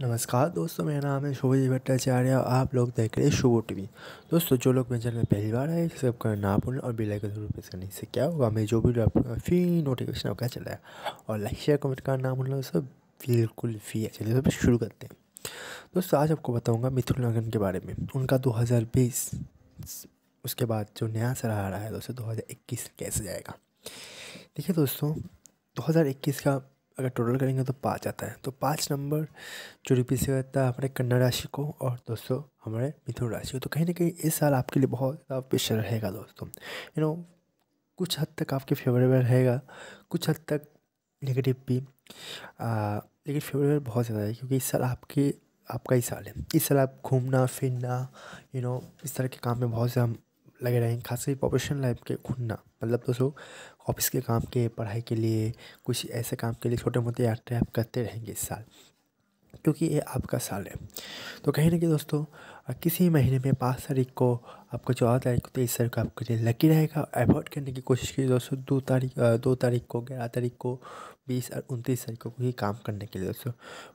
नमस्कार दोस्तों मेरा नाम है जी भट्टाचार्य और आप लोग देख रहे हैं टी टीवी दोस्तों जो लोग मेरे चैनल में पहली बार आए सबका करना भूलें और बेल आइकन जरूर प्रेस करने से क्या होगा मैं जो भी फ्री नोटिफिकेशन आपका चला है और लाइक शेयर कमेंट का नाम भूलना सब बिल्कुल फ्री है चलिए सब शुरू करते हैं दोस्तों आज आपको बताऊँगा मिथुन लगन के बारे में उनका दो उसके बाद जो नया सर आ रहा है दोस्तों दो कैसे जाएगा देखिए दोस्तों दो का अगर टोटल करेंगे तो पाँच आता है तो पाँच नंबर जो से करता है अपने कन्या राशि को और दोस्तों हमारे मिथुन राशि को तो कहीं ना कहीं इस साल आपके लिए बहुत ज़्यादा प्रेशर रहेगा दोस्तों यू नो कुछ हद तक आपके फेवरेबल रहेगा कुछ हद तक नेगेटिव भी आ, लेकिन फेवरेबल बहुत ज़्यादा है क्योंकि इस साल आपके आपका ही साल है इस साल आप घूमना फिरना यू नो इस तरह के काम में बहुत ज़्यादा लगे रहेंगे खासकर प्रोफेशनल लाइफ के घूमना मतलब दोस्तों ऑफिस के काम के पढ़ाई के लिए कुछ ऐसे काम के लिए छोटे मोटे यात्रा आप करते रहेंगे इस साल क्योंकि ये आपका साल है तो कहीं ना कहीं दोस्तों किसी महीने में पाँच तारीख को आपको चौदह तारीख को तेईस तारीख को आपके लिए लकी रहेगा अवॉइड करने की कोशिश कीजिए दोस्तों दो तारीख दो तारीख को ग्यारह तारीख को बीस और उनतीस तारीख को कोई काम करने के लिए दोस्तों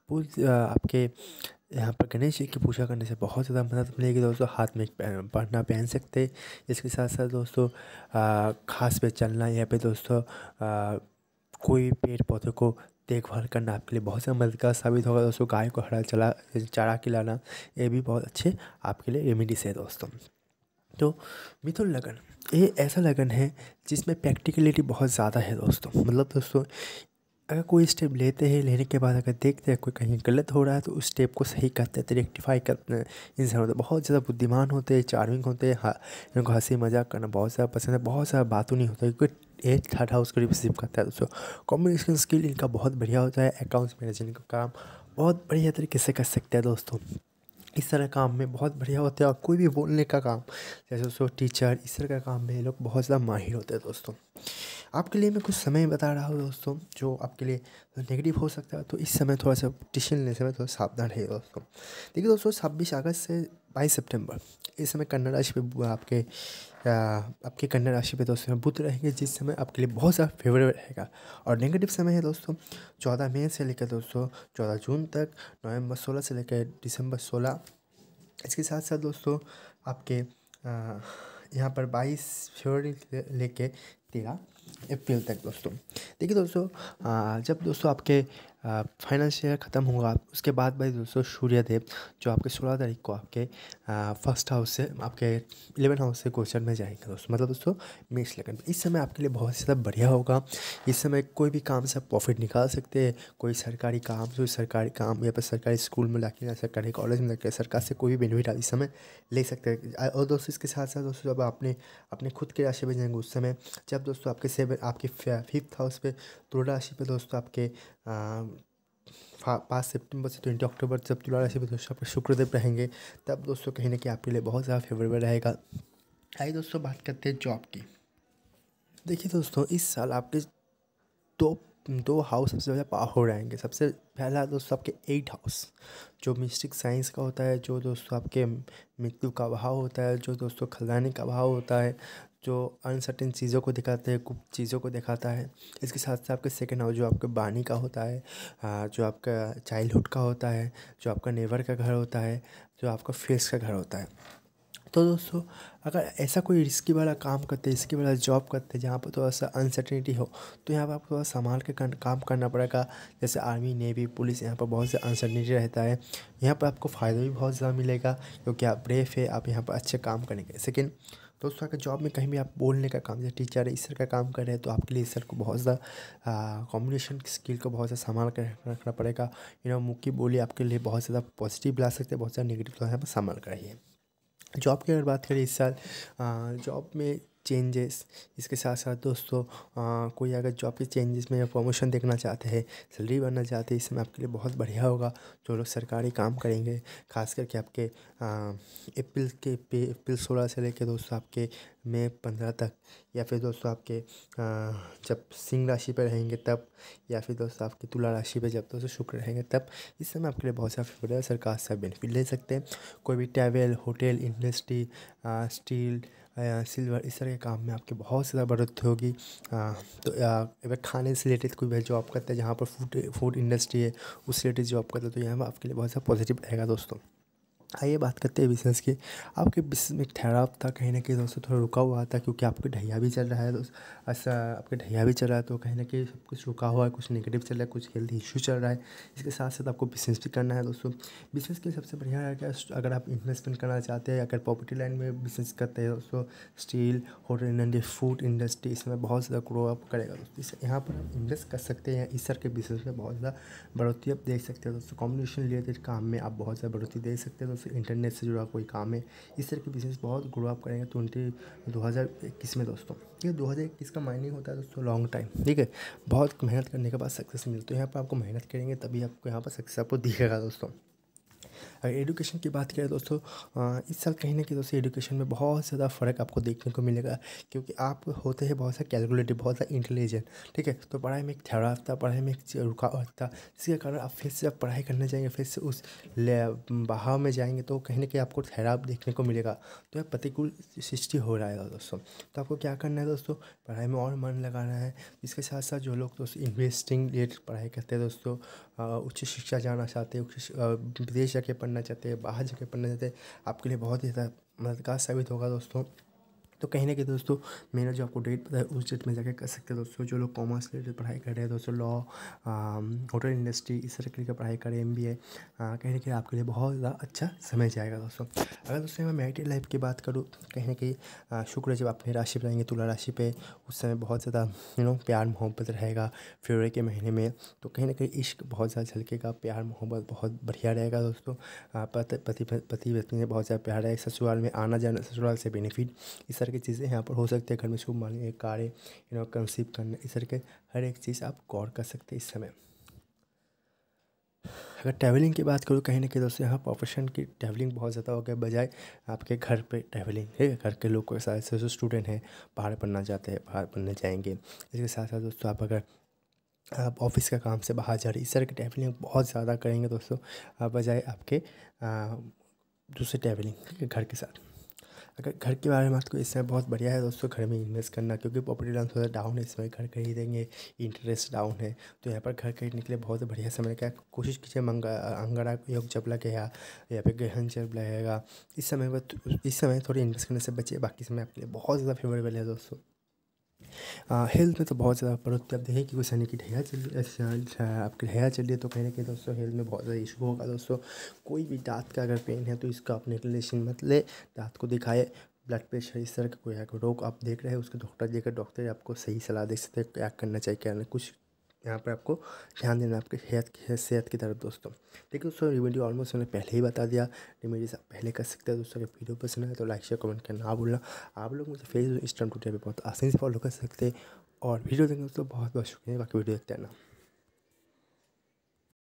पूरी आपके यहाँ पर गणेश जी की पूजा करने से बहुत ज़्यादा मदद मिलेगी दोस्तों हाथ में एक पहन पढ़ना पहन सकते इसके साथ साथ दोस्तों घास पे चलना या पे दोस्तों आ, कोई पेड़ पौधे को देखभाल करना आपके लिए बहुत ज़्यादा मददगार साबित होगा दोस्तों गाय को हरा चला चारा खिलाना ये भी बहुत अच्छे आपके लिए रेमिडीज़ है दोस्तों तो मिथुन लगन ये ऐसा लगन है जिसमें प्रैक्टिकलिटी बहुत ज़्यादा है दोस्तों मतलब दोस्तों अगर कोई स्टेप लेते हैं लेने के बाद अगर देखते हैं कोई कहीं गलत हो रहा है तो उस स्टेप को सही करते हैं तो रेक्टिफाई करते हैं इंसान होते बहुत ज़्यादा बुद्धिमान होते हैं चार्मिंग होते हैं हाँ इनको हंसी मजाक करना बहुत ज़्यादा पसंद है बहुत सारा बातों नहीं होता क्योंकि एज थर्ड हाउस को रिसीव करता है दोस्तों कम्युनिकेशन स्किल इनका बहुत बढ़िया होता है अकाउंट्स मैनेजमेंट का काम बहुत बढ़िया तरीके से कर सकते हैं दोस्तों इस तरह काम में बहुत बढ़िया होता है और कोई भी बोलने का काम जैसे दोस्तों टीचर इस तरह का काम में लोग बहुत ज़्यादा माहिर होते हैं दोस्तों आपके लिए मैं कुछ समय बता रहा हूँ दोस्तों जो आपके लिए नेगेटिव हो सकता है तो इस समय थोड़ा सा टिशन लेने समय थोड़ा सावधान रहिए दोस्तों देखिए दोस्तों छब्बीस अगस्त से बाईस सितंबर इस समय कन्या राशि पे आपके आपके कन्या राशि पे दोस्तों बुध रहेंगे जिस समय आपके लिए बहुत ज़्यादा फेवरेबल रहेगा और नेगेटिव समय है दोस्तों चौदह मई से लेकर दोस्तों चौदह जून तक नवंबर सोलह से लेकर दिसंबर सोलह इसके साथ साथ दोस्तों आपके यहाँ पर 22 फरवरी लेके तेरह अप्रैल तक दोस्तों देखिए दोस्तों जब दोस्तों आपके फाइनेंस ईयर ख़त्म होगा उसके बाद भाई दोस्तों सूर्यदेव जो आपके सोलह तारीख को आपके फर्स्ट हाउस से आपके इलेवन हाउस से क्वेश्चन में जाएंगे दोस्तों मतलब दोस्तों मेष लगन इस समय आपके लिए बहुत ज़्यादा बढ़िया होगा इस समय कोई भी काम से आप प्रॉफिट निकाल सकते हैं कोई सरकारी काम कोई सरकारी काम या फिर सरकारी स्कूल में लाके या सरकारी कॉलेज में लाके सरकार से कोई भी बेनिफिट आप इस समय ले सकते हैं और दोस्तों इसके साथ साथ दोस्तों जब आपने अपने खुद के राशि में जाएंगे उस समय जब साथ दोस्तों आपके सेवन आपके फिफ्थ हाउस पे तुला राशि पे दोस्तों आपके पाँच सितंबर से ट्वेंटी अक्टूबर जब तुला राशि पे दोस्तों आपके शुक्रदेव रहेंगे तब दोस्तों कहीं ना कहीं आपके लिए बहुत ज़्यादा फेवरेबल रहेगा आइए दोस्तों बात करते हैं जॉब की देखिए दोस्तों इस साल आपके टॉप दो हाउस सबसे ज़्यादा पावर रहेंगे सबसे पहला दोस्तों आपके एट हाउस जो मिस्टिक साइंस का होता है जो दोस्तों आपके मृत्यु का भाव होता है जो दोस्तों खजाने का भाव होता है जो अनसर्टेन चीज़ों को दिखाते हैं गुप्त चीज़ों को दिखाता है इसके साथ साथ आपके सेकेंड हाउस जो आपके बानी का होता है जो आपका चाइल्डहुड का होता है जो आपका नेबर का घर होता है जो आपका फेस का घर होता है तो दोस्तों अगर ऐसा कोई रिस्की वाला काम करते हैं रिस्की वाला जॉब करते हैं जहाँ पर थोड़ा सा अनसर्टिनिटी हो तो यहाँ पर आपको थोड़ा संभाल के काम करना पड़ेगा जैसे आर्मी नेवी पुलिस यहाँ पर बहुत से अनसर्टनिटी रहता है यहाँ पर आपको फ़ायदा भी बहुत ज़्यादा मिलेगा क्योंकि आप ब्रेफ है आप यहाँ पर अच्छे काम करेंगे सेकेंड दोस्तों अगर जॉब में कहीं भी आप बोलने का काम जैसे टीचर है इस तरह का काम कर रहे हैं तो आपके लिए इस सर को बहुत ज़्यादा कॉम्बिनेशन स्किल को बहुत ज़्यादा संभाल कर रखना पड़ेगा यू नो मुक्की बोली आपके लिए बहुत ज़्यादा पॉजिटिव ला सकते हैं बहुत ज़्यादा नेगेटिव तो यहाँ पर संभाल कर रही है जॉब की अगर बात करें इस साल जॉब में चेंजेस इसके साथ साथ दोस्तों कोई अगर जॉब के चेंजेस में या प्रमोशन देखना चाहते हैं सैलरी बनना चाहते हैं इस समय आपके लिए बहुत बढ़िया होगा जो लोग सरकारी काम करेंगे खास करके आपके अप्रैल के पे अप्रैल सोलह से लेकर दोस्तों आपके मई पंद्रह तक या फिर दोस्तों आपके जब सिंह राशि पर रहेंगे तब या फिर दोस्तों आपके तुला राशि पर जब दोस्तों शुक्र रहेंगे तब इस समय आपके लिए बहुत सारे फेवरेट सरकार से बेनिफिट ले सकते हैं कोई भी travel hotel industry steel silver इस तरह के काम में आपके बहुत ज़्यादा बढ़ोतरी होगी तो अगर खाने से रिलेटेड कोई भी जॉब करते हैं जहाँ पर फूड फूड इंडस्ट्री है उससे रिलेटेड जॉब करते हैं तो यहाँ आपके लिए बहुत ज़्यादा पॉजिटिव रहेगा दोस्तों आइए बात करते हैं बिजनेस की आपके बिजनेस में ठहराव था कहीं ना कहीं दोस्तों थोड़ा रुका हुआ था क्योंकि आपके ढैया भी चल रहा है दोस्त ऐसा आपके ढैया भी चल रहा है तो कहीं ना कहीं सब कुछ रुका हुआ है कुछ नेगेटिव चल रहा है कुछ हेल्थ इश्यू चल रहा है इसके साथ साथ आपको बिजनेस भी करना है दोस्तों बिजनेस के सबसे बढ़िया है क्या अगर आप इन्वेस्टमेंट करना चाहते हैं अगर प्रॉपर्टी लाइन में बिजनेस करते हैं दोस्तों steel hotel industry food industry इसमें बहुत ज़्यादा ग्रो अप करेगा दोस्तों यहाँ पर आप इन्वेस्ट कर सकते हैं इस सर के बिजनेस में बहुत ज़्यादा बढ़ोतरी आप देख सकते हैं दोस्तों कॉम्बिनेशन रिलेटेड काम में आप बहुत ज़्यादा बढ़ोतरी देख सकते हैं दोस्तों बिज़नेस इंटरनेट से जुड़ा कोई काम है इस तरह के बिज़नेस बहुत ग्रो अप करेंगे ट्वेंटी दो हज़ार इक्कीस में दोस्तों ये दो हज़ार इक्कीस का माइनिंग होता है दोस्तों लॉन्ग टाइम ठीक है बहुत मेहनत करने के बाद सक्सेस मिलती है यहाँ पर आपको मेहनत करेंगे तभी आपको यहाँ पर सक्सेस आपको दिखेगा दोस्तों एडुकेशन की बात करें दोस्तों इस साल कहीं ना कहीं दोस्तों एडुकेशन में बहुत ज़्यादा फ़र्क आपको देखने को मिलेगा क्योंकि आप होते हैं बहुत सा कैलकुलेटिव बहुत सा इंटेलिजेंट ठीक है तो पढ़ाई में एक थड़ा था पढ़ाई में एक रुकावट था जिसके कारण आप फिर से जब पढ़ाई करने जाएंगे फिर से उस बहाव में जाएंगे तो कहीं ना कहीं आपको ठहराव देखने को मिलेगा तो यह प्रतिकूल सृष्टि हो रहा है दोस्तों तो आपको क्या करना है दोस्तों पढ़ाई में और मन लगाना है इसके साथ साथ जो लोग दोस्तों इन्वेस्टिंग रेट पढ़ाई करते हैं दोस्तों उच्च शिक्षा जाना चाहते हैं विदेश जाके जाके पढ़ना चाहते हैं बाहर जाके पढ़ना चाहते हैं आपके लिए बहुत ही मददगार साबित होगा दोस्तों तो कहीं ना कहीं दोस्तों मेरा जो आपको डेट पता है उस डेट में जाकर कर सकते हैं दोस्तों जो लोग कॉमर्स रिलेटेड पढ़ाई कर रहे हैं दोस्तों लॉ होटल इंडस्ट्री इस तरह की पढ़ाई करें एम बी ए कहीं ना कहीं आपके लिए बहुत ज़्यादा अच्छा समय जाएगा दोस्तों अगर दोस्तों मैं मैरिटल लाइफ की बात करूँ तो कहीं ना कहीं uh, शुक्र जब अपनी राशि बनाएंगे तुला राशि पर उस समय बहुत ज़्यादा यू नो प्यार मोहब्बत रहेगा फरवरी के महीने में तो कहीं ना कहीं इश्क बहुत ज़्यादा झलकेगा प्यार मोहब्बत बहुत बढ़िया रहेगा दोस्तों uh, पति पति पति पत्नी में बहुत ज़्यादा प्यार रहेगा ससुराल में आना जाना ससुराल से बेनिफिट इस तरह की चीज़ें यहाँ पर हो सकती है घर में शुभ मांगलिक कार्य यू नो कंसीव करना इस तरह के हर एक चीज़ आप गौर कर सकते हैं इस समय अगर ट्रैवलिंग की बात करूँ कहीं ना कहीं दोस्तों यहाँ प्रोफेशन की ट्रैवलिंग बहुत ज़्यादा हो गया बजाय आपके घर पे ट्रैवलिंग है घर के लोग को साथ से जो स्टूडेंट हैं बाहर पढ़ना चाहते हैं बाहर पढ़ने जाएंगे इसके साथ साथ दोस्तों आप अगर आप ऑफिस का काम से बाहर जा रहे इस तरह की ट्रैवलिंग बहुत ज़्यादा करेंगे दोस्तों बजाय आपके दूसरे ट्रैवलिंग घर के साथ अगर घर के बारे में बात करें इस समय बहुत बढ़िया है दोस्तों घर में इन्वेस्ट करना क्योंकि प्रॉपर्टी लोन थोड़ा डाउन है इस समय घर खरीदेंगे इंटरेस्ट डाउन है तो यहाँ पर घर खरीदने के लिए बहुत बढ़िया समय क्या कोशिश कीजिए मंगा अंगड़ा योग जब लगेगा या फिर गहन जब लगेगा इस समय पर तो, इस समय थोड़ी इन्वेस्ट करने से बचिए बाकी समय आपके लिए बहुत ज़्यादा फेवरेबल है दोस्तों हेल्थ में तो बहुत ज़्यादा बढ़ोतरी आप देखें कि कोई सैनिक की ढैया चल आपकी ढैया चल रही है तो कहने के दोस्तों हेल्थ में बहुत ज़्यादा इशू होगा दोस्तों कोई भी दाँत का अगर पेन है तो इसका अपने रिलेशन मत ले दाँत को दिखाए ब्लड प्रेशर इस तरह का कोई रोग आप देख रहे हैं उसके डॉक्टर देकर डॉक्टर आपको सही सलाह दे सकते हैं क्या करना चाहिए क्या नहीं कुछ यहाँ पर आपको ध्यान देना आपके सेहत सेहत की तरफ दोस्तों लेकिन दोस्तों रेमेडी ऑलमोस्ट मैंने पहले ही बता दिया रेमेडी आप पहले कर सकते हैं दोस्तों अगर वीडियो पसंद आए तो लाइक शेयर कमेंट करना ना भूलना आप लोग मुझे फेसबुक इंस्टाग्राम ट्विटर पर बहुत आसानी से फॉलो कर सकते हैं और वीडियो देखने दोस्तों बहुत बहुत शुक्रिया बाकी वीडियो देखते रहना